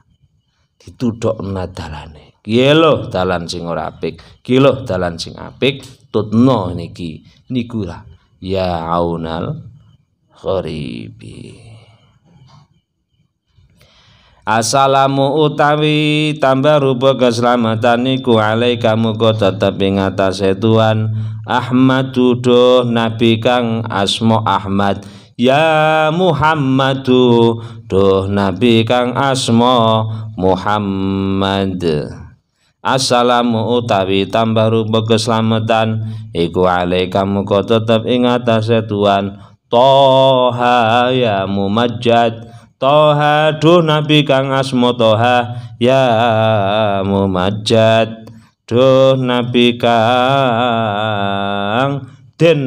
ditudok nadalane kilo dalan sing ora apik kilo dalan sing apik tutno niki niku ya aunal kharibi Assalamu utawi tambah rupa keselamatan niku alaika muga tetep ing atase Tuhan Ahmadu do nabi kang asma Ahmad Ya Muhammadu do nabi kang asma Muhammad Assalamu utawi tambah rupa keselamatan iku alaika muga tetep ing atase Tuhan Toha ya mumajjad Toha duh nabi kang asmo Toha ya Mumajat, duh nabi kang den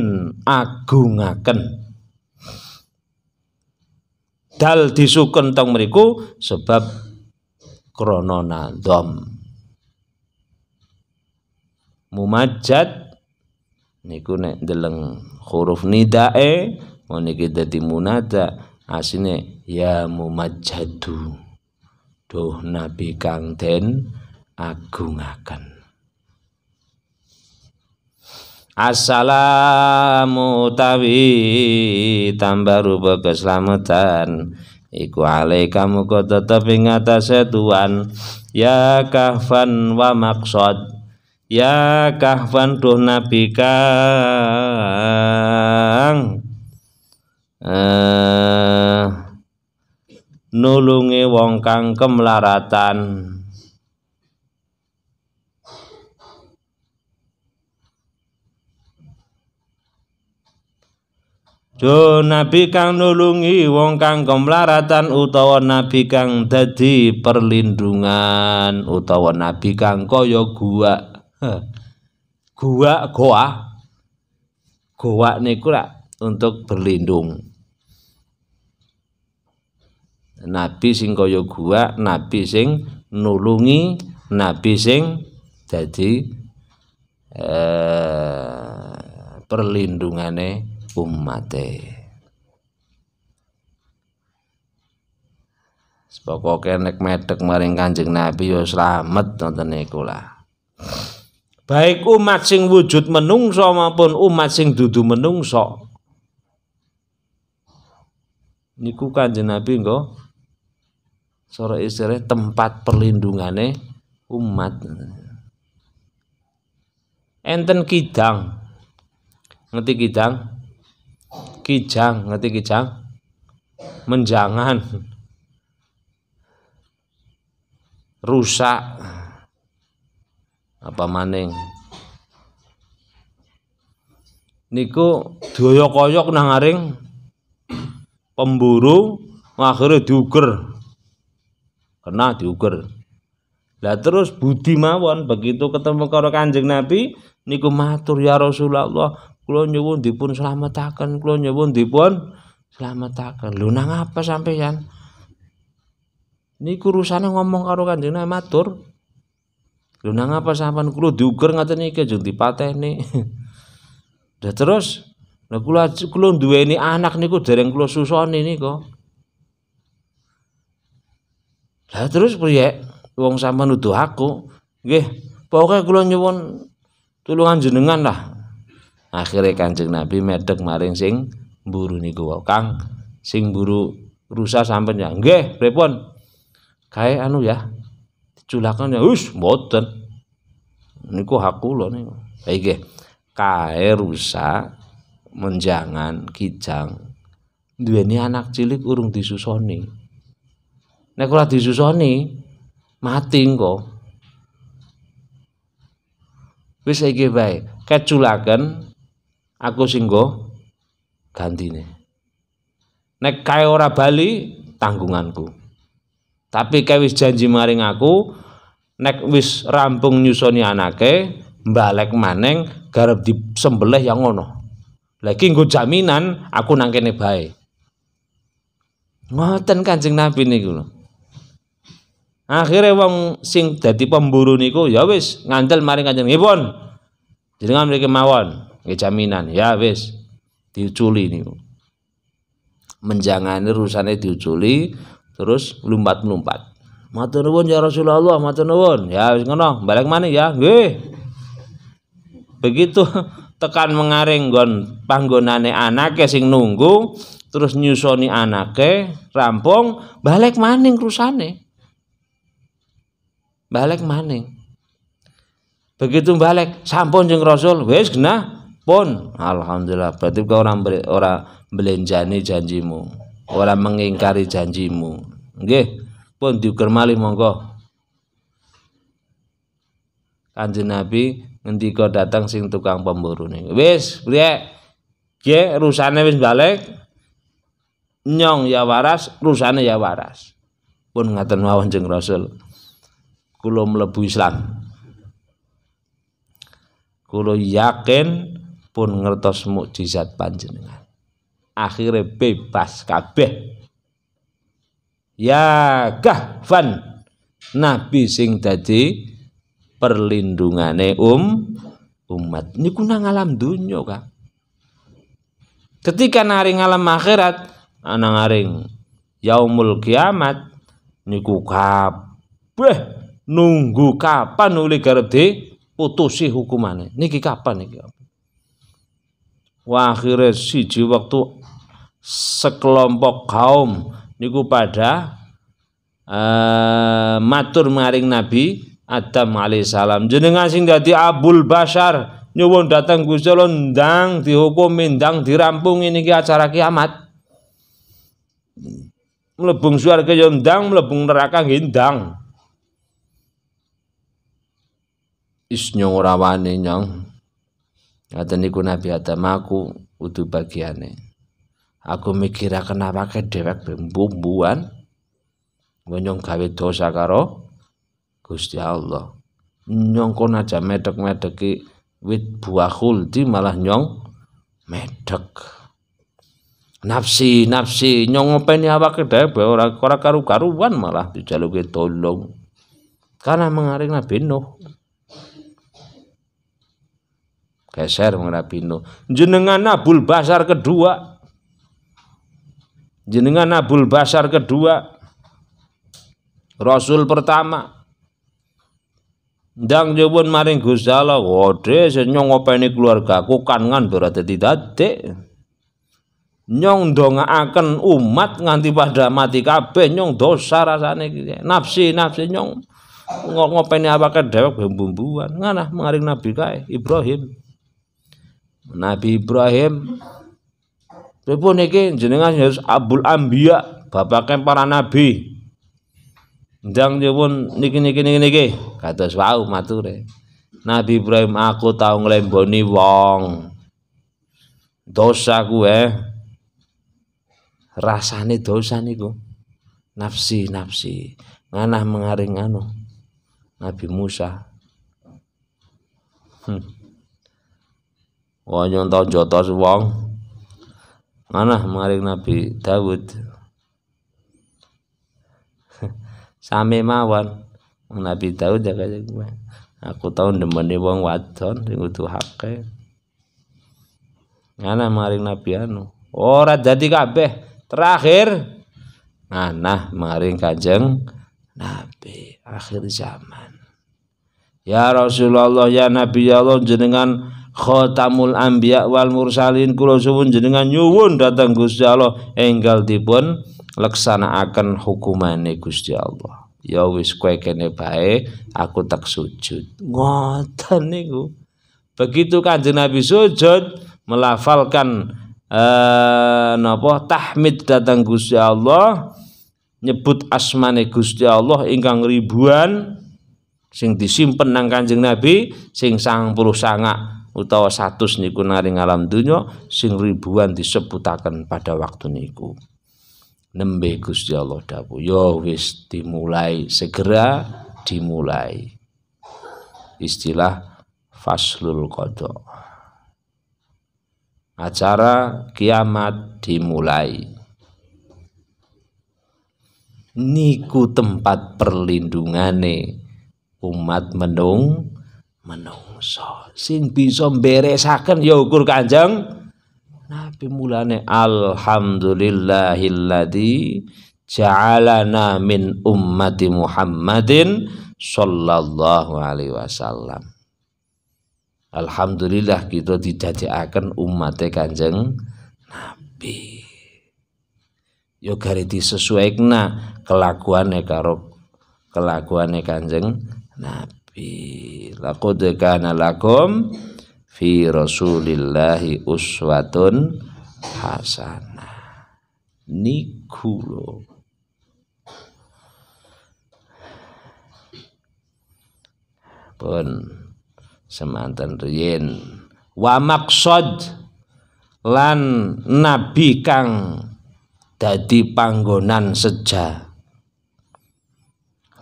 agungaken dal disuken teng meriku sebab Kronona Dom, Mumajat, niku nek deleng huruf nidae meniki dadi munada asine ya mu majadu duh nabi kang den agungaken Assalamu tawi tambah rupa keselamatan Iku alaika muka tetap tuan Ya kahfan wa maksud Ya kahfan duh nabi kang eh, nulungi wong kang kemlaratan Do nabi kang nulungi wong kang kemlaratan utawa nabi kang dadi perlindungan utawa nabi kang kaya gua. Gua goa. Goa niku untuk berlindung nabi sing kaya gua nabi sing nulungi nabi sing jadi eh, perlindungane umate Pokoke nek metek maring Kanjeng Nabi ya slamet nonton lah. Baik umat sing wujud menungso maupun umat sing dudu menungso. Niku Kanjeng Nabi nggo soro isire tempat perlindungannya umat enten kidang ngerti kidang kijang ngerti kijang menjangan rusak apa maning niku doyok-koyok nang pemburu akhirnya duger kena diuger lah terus budi mawon begitu ketemu karo Kanjeng Nabi niku matur ya Rasulullah kula nyuwun dipun slametaken nyebun nyuwun dipun selamatakan, lu nang apa sampeyan niku rusane ngomong karo Kanjeng Nabi matur lu nang apa sampean kula diuger ngaten iki jeng dipateni lah terus lah kulo kula duweni anak niku dereng kula susoni niku lah terus priye? Wong sampean nuduh aku. Nggih, pokoknya kula nyuwun tulungan jenengan lah. Akhirnya Kanjeng Nabi medek maring sing buru niku wae, Kang. Sing buru rusak sampean ya. Nggih, pripun? Kae anu ya. Diculakan ya. us, mboten. Niku hak kula niku. Ha iki. Kae rusak menjangan kijang duweni anak cilik urung disusoni. nek ora disusoni mati engko wis iki bae keculaken aku singgo gantine nek kae ora bali tanggunganku tapi kae wis janji maring aku nek wis rampung nyusoni anake mbalek maneng garap disembelih yang ngono lagi nggo jaminan aku nangkene bae ngoten kanjeng nabi niku lho Akhirnya wong sing dadi pemburu niku ya wis ngandel maring Kanjeng pun Jenengan mriki mawon, nggih jaminan. Ya wis diuculi niku. Menjangani rusane diuculi terus lumpat-lumpat. Matur nuwun ya Rasulullah, matur nuwun. Ya wis ngono, balik maneh ya. Nggih. Begitu tekan mengaring nggon panggonane anake sing nunggu terus nyusoni anake rampung balik maning rusane balik maning begitu balik sampun jeng rasul wes kena pun alhamdulillah berarti kau orang beli, orang belenjani janjimu orang mengingkari janjimu Oke, pun diukur malih monggo kanjeng nabi kau datang sing tukang pemburu nih bes, liat, ge rusane bes balik nyong ya waras rusane ya waras pun ngaten mawon jeng rasul kulo melebu Islam kulo yakin pun ngertos mukjizat panjenengan akhirnya bebas kabeh ya gahfan nabi sing dadi perlindungane um umat ini kuna alam dunya kak. ketika naring alam akhirat anang ngaring yaumul kiamat niku kabeh nunggu kapan oleh garap di putusi hukumannya niki kapan niki akhirnya siji waktu sekelompok kaum niku pada uh, matur maring Nabi Adam alaihissalam jenengan sing dadi Abul Bashar nyuwun datang Gusti ndang dihukum mindang dirampung ini ki acara kiamat melebung swarga yo ya melebung neraka gendang Isnyong nyong rawane nyong ngaten niku Nabi Adam aku udu bagiane aku mikiraken awake dhewek bumbuan nyong gawe dosa karo Gusti Allah nyong kon aja medek-medeki wit buah khuldi malah nyong medek nafsi nafsi nyong ngopeni awake dhewe ora ora karu-karuan malah dijaluke tolong karena mengaring Nabi Nuh geser ngrapino jenengan nabul basar kedua jenengan nabul basar kedua rasul pertama dang jebon maring Gusti Allah wode senyong openi keluargaku kan ngan berarti didadek nyong akan umat nganti pada mati kabeh nyong dosa rasane nafsi nafsi nyong ngopeni awake bumbu bumbuan nganah mengaring nabi kae Ibrahim Nabi Ibrahim pripun niki jenengan Yesus Abul Ambia bapaknya para nabi ndang pun niki niki niki niki kata wau mature Nabi Ibrahim aku tahu ngelemboni wong dosa gue, eh. rasane dosa niku nafsi nafsi nganah mengaring anu Nabi Musa hmm wanyong tau jotos wong mana maring Nabi Dawud sami mawon Nabi Dawud ya kaya gue gitu. aku tau demeni wong wadon sing kudu hake ngana maring Nabi anu ora jadi kabeh terakhir ngana maring kajeng Nabi akhir zaman Ya Rasulullah ya Nabi ya Allah jenengan khatamul anbiya wal mursalin kula suwun jenengan nyuwun datang Gusti Allah enggal dipun leksanakaken hukumane Gusti Allah ya wis kowe kene bae aku tak sujud ngoten niku begitu kanjeng Nabi sujud melafalkan eh, napa tahmid datang Gusti Allah nyebut asmane Gusti Allah ingkang ribuan sing disimpen nang Kanjeng Nabi sing sangak utawa satu niku naring alam dunya sing ribuan disebutakan pada waktu niku nembe Gusti Allah dawu yo ya wis dimulai segera dimulai istilah faslul kodok acara kiamat dimulai niku tempat perlindungane umat menung menung bangsa sing bisa beresaken ya ukur Kanjeng Nabi mulane alhamdulillahilladzi ja'alana min ummati Muhammadin sallallahu alaihi wasallam. Alhamdulillah kita didadekaken ummati Kanjeng Nabi. Yo ya gare disesuaikna kelakuane karo kelakuane Kanjeng Nabi fi laqad kana lakum fi rasulillahi uswatun hasanah niku lo pun semanten riyin wa maqsad lan nabi kang dadi panggonan seja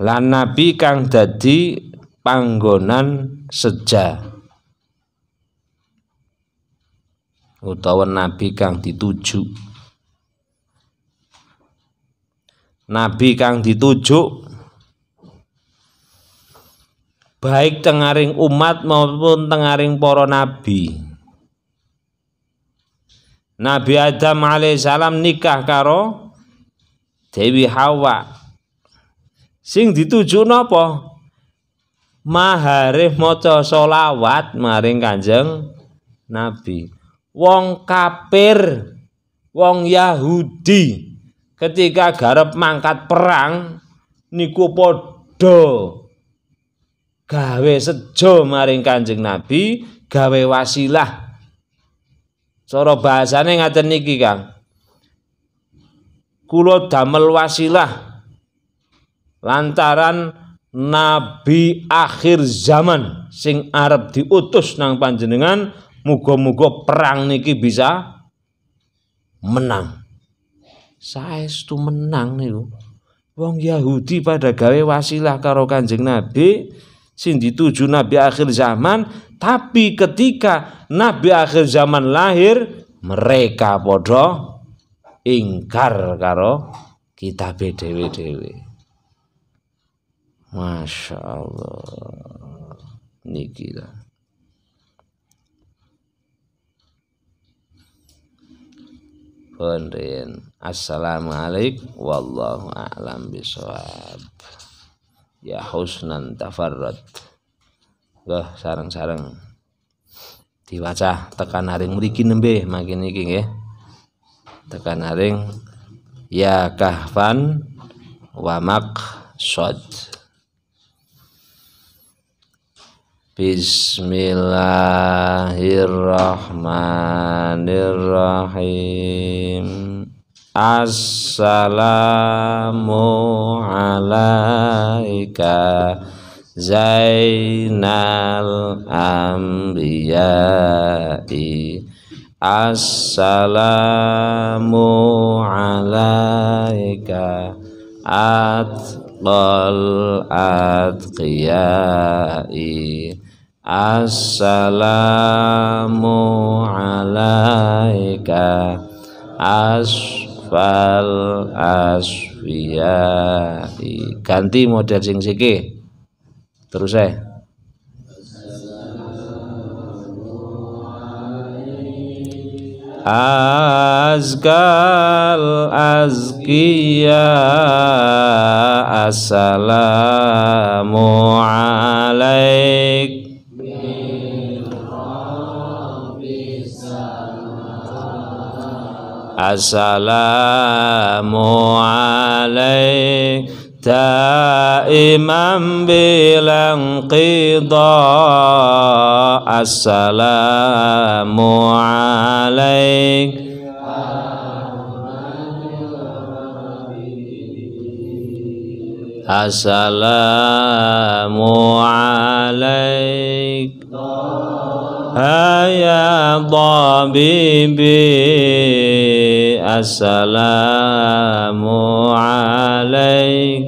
lan nabi kang dadi panggonan seja utawa nabi kang dituju nabi kang dituju baik tengaring umat maupun tengaring para nabi Nabi Adam alaihissalam nikah karo Dewi Hawa sing dituju napa maharif maca sholawat maring kanjeng nabi wong kafir wong yahudi ketika garap mangkat perang niku podo gawe sejo maring kanjeng nabi gawe wasilah cara bahasane ngaten niki kang kulo damel wasilah lantaran nabi akhir zaman sing Arab diutus nang panjenengan muga-muga perang niki bisa menang itu menang nih, wong Yahudi pada gawe wasilah karo Kanjeng Nabi sing dituju nabi akhir zaman tapi ketika nabi akhir zaman lahir mereka bodoh, ingkar karo kita dhewe dewe Masya Allah Niki lah Bondin. Assalamualaikum Wallahu a'lam bisawab Ya husnan tafarrat Loh sarang-sarang Diwacah tekan haring mriki nembe makin niki ya, Tekan haring Ya kahfan Wamak sod Bismillahirrahmanirrahim Assalamu alaika Zainal Ambiyai Assalamu alaika Atqal Atqiyai Assalamu alaika asfal asfiya ganti model sing siki terus saya Azkal azkiya assalamu alaik السلام عليك دائما بلا انقضاء السلام عليك السلام عليك هيا طبيبي السلام عليك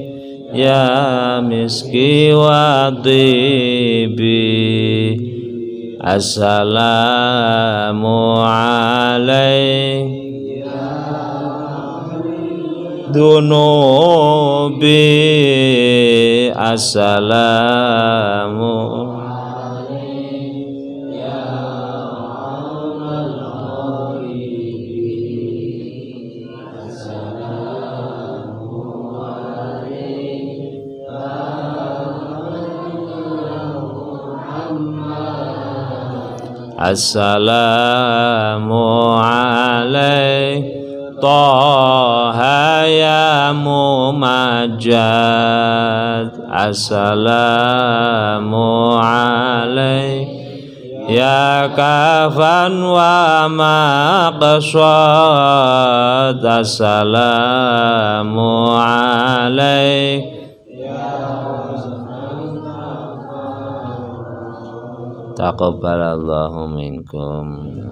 يا مسكي وطيبي السلام عليك ذنوبي السلام السلام عليك طه يا ممجد السلام عليك يا كفا ومقصود السلام عليك تقبل الله منكم